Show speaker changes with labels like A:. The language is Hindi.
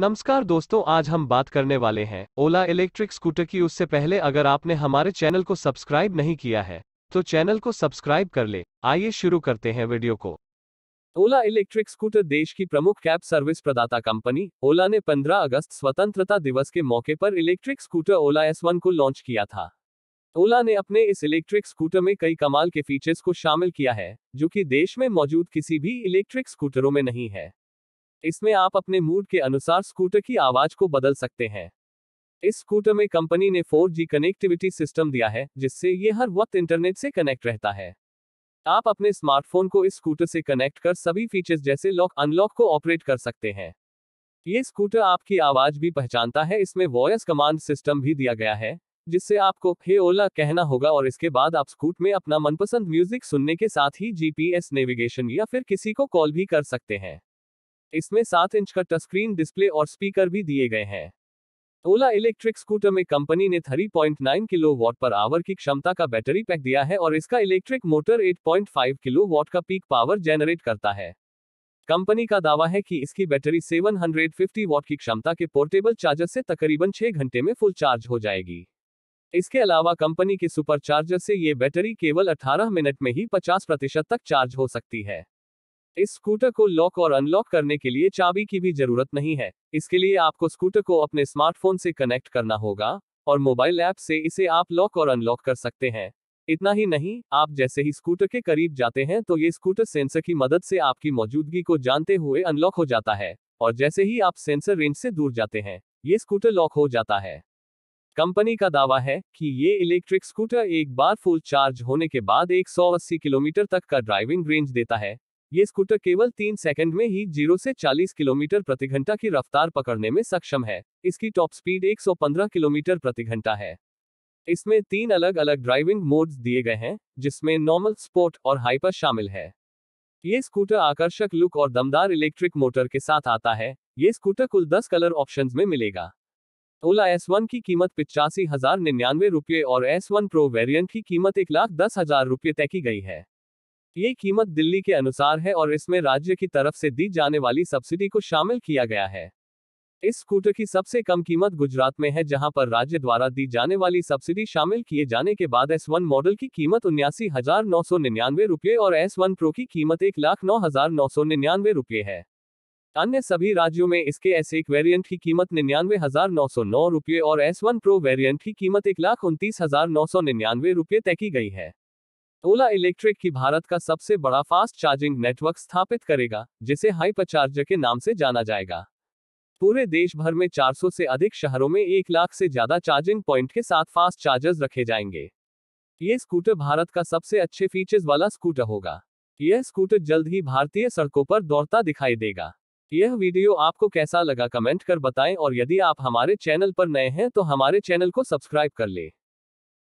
A: नमस्कार दोस्तों आज हम बात करने वाले हैं ओला इलेक्ट्रिक स्कूटर की उससे पहले अगर आपने हमारे चैनल को सब्सक्राइब नहीं किया है तो चैनल को सब्सक्राइब कर ले आइए शुरू करते हैं वीडियो को ओला इलेक्ट्रिक स्कूटर देश की प्रमुख कैब सर्विस प्रदाता कंपनी ओला ने 15 अगस्त स्वतंत्रता दिवस के मौके पर इलेक्ट्रिक स्कूटर ओला एस को लॉन्च किया था ओला ने अपने इस इलेक्ट्रिक स्कूटर में कई कमाल के फीचर्स को शामिल किया है जो कि देश में मौजूद किसी भी इलेक्ट्रिक स्कूटरों में नहीं है इसमें आप अपने मूड के अनुसार स्कूटर की आवाज को बदल सकते हैं इस स्कूटर में कंपनी ने 4G कनेक्टिविटी सिस्टम दिया है जिससे ये हर वक्त इंटरनेट से कनेक्ट रहता है आप अपने स्मार्टफोन को इस स्कूटर से कनेक्ट कर सभी फीचर्स जैसे लॉक अनलॉक को ऑपरेट कर सकते हैं ये स्कूटर आपकी आवाज भी पहचानता है इसमें वॉयस कमांड सिस्टम भी दिया गया है जिससे आपको हे ओला कहना होगा और इसके बाद आप स्कूट में अपना मनपसंद म्यूजिक सुनने के साथ ही जीपीएस नेविगेशन या फिर किसी को कॉल भी कर सकते हैं इसमें सात इंच का स्क्रीन डिस्प्ले और स्पीकर भी दिए गए हैं ओला इलेक्ट्रिक स्कूटर में कंपनी ने 3.9 किलो वॉट पर आवर की क्षमता का बैटरी पैक दिया है और इसका इलेक्ट्रिक मोटर 8.5 किलो वॉट का पीक पावर जनरेट करता है कंपनी का दावा है कि इसकी बैटरी 750 वॉट की क्षमता के पोर्टेबल चार्जर से तकरीबन छह घंटे में फुल चार्ज हो जाएगी इसके अलावा कंपनी के सुपर चार्जर से ये बैटरी केवल 18 मिनट में ही 50 प्रतिशत तक चार्ज हो सकती है इस स्कूटर को लॉक और अनलॉक करने के लिए चाबी की भी जरूरत नहीं है इसके लिए आपको स्कूटर को अपने स्मार्टफोन से कनेक्ट करना होगा और मोबाइल ऐप से इसे आप लॉक और अनलॉक कर सकते हैं इतना ही नहीं आप जैसे ही स्कूटर के करीब जाते हैं तो ये स्कूटर सेंसर की मदद से आपकी मौजूदगी को जानते हुए अनलॉक हो जाता है और जैसे ही आप सेंसर रेंज से दूर जाते हैं ये स्कूटर लॉक हो जाता है कंपनी का दावा है कि ये इलेक्ट्रिक स्कूटर एक बार फुल चार्ज होने के बाद 180 किलोमीटर तक का ड्राइविंग रेंज देता है ये स्कूटर केवल तीन सेकंड में ही जीरो से 40 किलोमीटर प्रति घंटा की रफ्तार पकड़ने में सक्षम है इसकी टॉप स्पीड 115 किलोमीटर प्रति घंटा है इसमें तीन अलग अलग ड्राइविंग मोड्स दिए गए हैं जिसमें नॉर्मल स्पोर्ट और हाइपर शामिल है ये स्कूटर आकर्षक लुक और दमदार इलेक्ट्रिक मोटर के साथ आता है ये स्कूटर कुल दस कलर ऑप्शन में मिलेगा ओला एस वन की कीमत पिचासी हजार निन्यानवे रुपये और एस वन प्रो वेरियंट की कीमत एक लाख दस हजार रुपये तय की गई है ये कीमत दिल्ली के अनुसार है और इसमें राज्य की तरफ से दी जाने वाली सब्सिडी को शामिल किया गया है इस स्कूटर की सबसे कम कीमत गुजरात में है जहां पर राज्य द्वारा दी जाने वाली सब्सिडी शामिल किए जाने के बाद एस वन मॉडल की कीमत उन्यासी हजार नौ सौ निन्यानवे रुपये और एस वन प्रो की कीमत एक लाख नौ हजार नौ सौ निन्यानवे रुपये है अन्य सभी राज्यों में इसके एस एक वेरियंट की कीमत निन्यानवे हजार नौ सौ नौ रुपये और एस वन प्रो वेरियंट की कीमत एक लाख उनतीस हजार नौ सौ निन्यानवे रुपये तय की गई है ओला इलेक्ट्रिक की भारत का सबसे बड़ा फास्ट चार्जिंग नेटवर्क स्थापित करेगा जिसे हाइपर चार्जर के नाम से जाना जाएगा पूरे देश भर में 400 से अधिक शहरों में एक लाख से ज्यादा चार्जिंग पॉइंट के साथ फास्ट चार्जर्स रखे जाएंगे ये स्कूटर भारत का सबसे अच्छे फीचर्स वाला स्कूटर होगा यह स्कूटर जल्द ही भारतीय सड़कों पर दौड़ता दिखाई देगा यह वीडियो आपको कैसा लगा कमेंट कर बताएं और यदि आप हमारे चैनल पर नए हैं तो हमारे चैनल को सब्सक्राइब कर लें